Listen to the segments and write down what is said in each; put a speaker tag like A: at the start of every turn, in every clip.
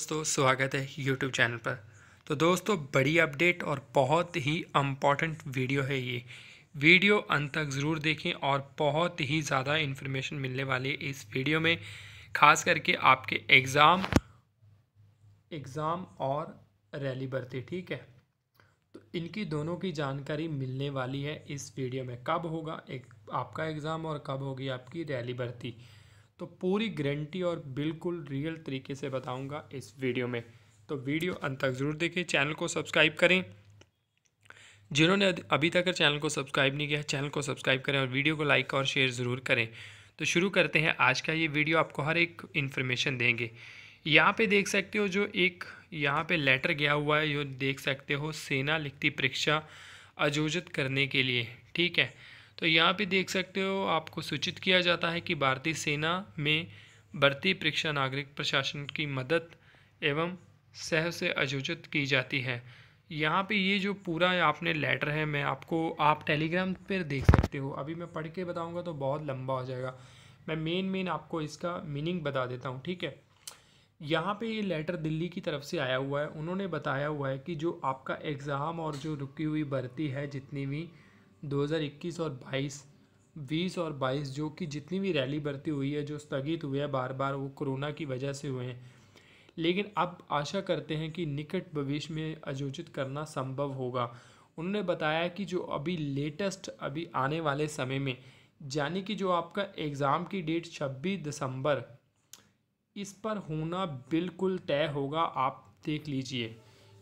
A: दोस्तों स्वागत है यूट्यूब चैनल पर तो दोस्तों बड़ी अपडेट और बहुत ही इम्पॉर्टेंट वीडियो है ये वीडियो अंत तक ज़रूर देखें और बहुत ही ज़्यादा इन्फॉर्मेशन मिलने वाली है इस वीडियो में ख़ास करके आपके एग्ज़ाम एग्ज़ाम और रैली भर्ती ठीक है तो इनकी दोनों की जानकारी मिलने वाली है इस वीडियो में कब होगा एक आपका एग्ज़ाम और कब होगी आपकी रैली भर्ती तो पूरी गारंटी और बिल्कुल रियल तरीके से बताऊंगा इस वीडियो में तो वीडियो अंत तक ज़रूर देखें चैनल को सब्सक्राइब करें जिन्होंने अभी तक चैनल को सब्सक्राइब नहीं किया चैनल को सब्सक्राइब करें और वीडियो को लाइक और शेयर ज़रूर करें तो शुरू करते हैं आज का ये वीडियो आपको हर एक इन्फॉर्मेशन देंगे यहाँ पे देख सकते हो जो एक यहाँ पे लेटर गया हुआ है जो देख सकते हो सेना लिखती परीक्षा आयोजित करने के लिए ठीक है तो यहाँ पे देख सकते हो आपको सूचित किया जाता है कि भारतीय सेना में भर्ती परीक्षा नागरिक प्रशासन की मदद एवं सह से आयोजित की जाती है यहाँ पे ये जो पूरा आपने लेटर है मैं आपको आप टेलीग्राम पर देख सकते हो अभी मैं पढ़ के बताऊँगा तो बहुत लंबा हो जाएगा मैं मेन मेन आपको इसका मीनिंग बता देता हूँ ठीक है यहाँ पे ये लेटर दिल्ली की तरफ से आया हुआ है उन्होंने बताया हुआ है कि जो आपका एग्ज़ाम और जो रुकी हुई भर्ती है जितनी भी 2021 और 22 20 और 22 जो कि जितनी भी रैली बरती हुई है जो स्थगित हुए हैं बार बार वो कोरोना की वजह से हुए हैं लेकिन अब आशा करते हैं कि निकट भविष्य में आयोजित करना संभव होगा उन्होंने बताया कि जो अभी लेटेस्ट अभी आने वाले समय में यानी कि जो आपका एग्ज़ाम की डेट 26 दिसंबर इस पर होना बिल्कुल तय होगा आप देख लीजिए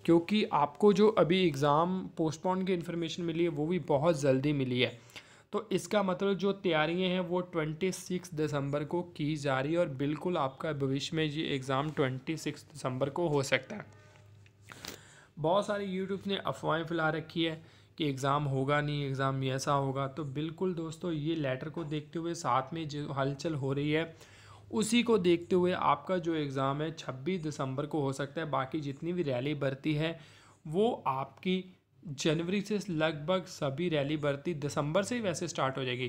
A: क्योंकि आपको जो अभी एग्ज़ाम पोस्टपोन की इन्फॉर्मेशन मिली है वो भी बहुत जल्दी मिली है तो इसका मतलब जो तैयारियां हैं वो ट्वेंटी सिक्स दिसंबर को की जा रही है और बिल्कुल आपका भविष्य में ये एग्ज़ाम ट्वेंटी सिक्स दिसंबर को हो सकता है बहुत सारे यूट्यूब ने अफवाहें फैला रखी है कि एग्ज़ाम होगा नहीं एग्ज़ाम ऐसा होगा तो बिल्कुल दोस्तों ये लेटर को देखते हुए साथ में जो हलचल हो रही है उसी को देखते हुए आपका जो एग्ज़ाम है छब्बीस दिसंबर को हो सकता है बाकी जितनी भी रैली बरती है वो आपकी जनवरी से लगभग सभी रैली बरती दिसंबर से ही वैसे स्टार्ट हो जाएगी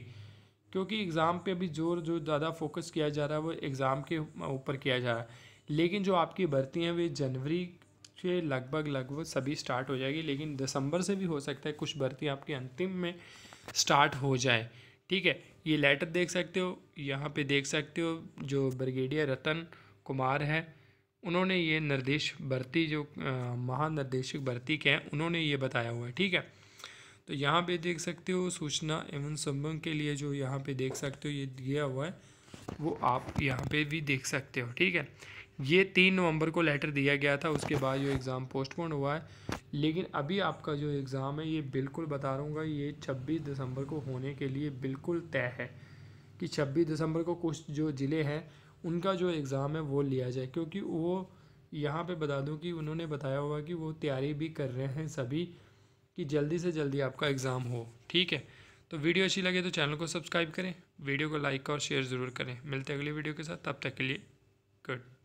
A: क्योंकि एग्ज़ाम पे अभी जोर जो ज़्यादा फोकस किया जा रहा है वो एग्ज़ाम के ऊपर किया जा रहा है लेकिन जो आपकी भर्ती हैं वे जनवरी से लगभग लगभग सभी स्टार्ट हो जाएगी लेकिन दिसंबर से भी हो सकता है कुछ भर्ती आपकी अंतिम में स्टार्ट हो जाए ठीक है ये लेटर देख सकते हो यहाँ पे देख सकते हो जो ब्रिगेडियर रतन कुमार हैं उन्होंने ये निर्देश भर्ती जो महानिर्देशक भर्ती के हैं उन्होंने ये बताया हुआ है ठीक है तो यहाँ पे देख सकते हो सूचना एवं संबंध के लिए जो यहाँ पे देख सकते हो ये दिया हुआ है वो आप यहाँ पे भी देख सकते हो ठीक है ये तीन नवंबर को लेटर दिया गया था उसके बाद जो एग्ज़ाम पोस्टपोन हुआ है लेकिन अभी आपका जो एग्ज़ाम है ये बिल्कुल बता रहूँगा ये छब्बीस दिसंबर को होने के लिए बिल्कुल तय है कि छब्बीस दिसंबर को कुछ जो ज़िले हैं उनका जो एग्ज़ाम है वो लिया जाए क्योंकि वो यहाँ पे बता दूँ कि उन्होंने बताया हुआ कि वो तैयारी भी कर रहे हैं सभी कि जल्दी से जल्दी आपका एग्ज़ाम हो ठीक है तो वीडियो अच्छी लगे तो चैनल को सब्सक्राइब करें वीडियो को लाइक और शेयर ज़रूर करें मिलते हैं अगली वीडियो के साथ तब तक के लिए गुड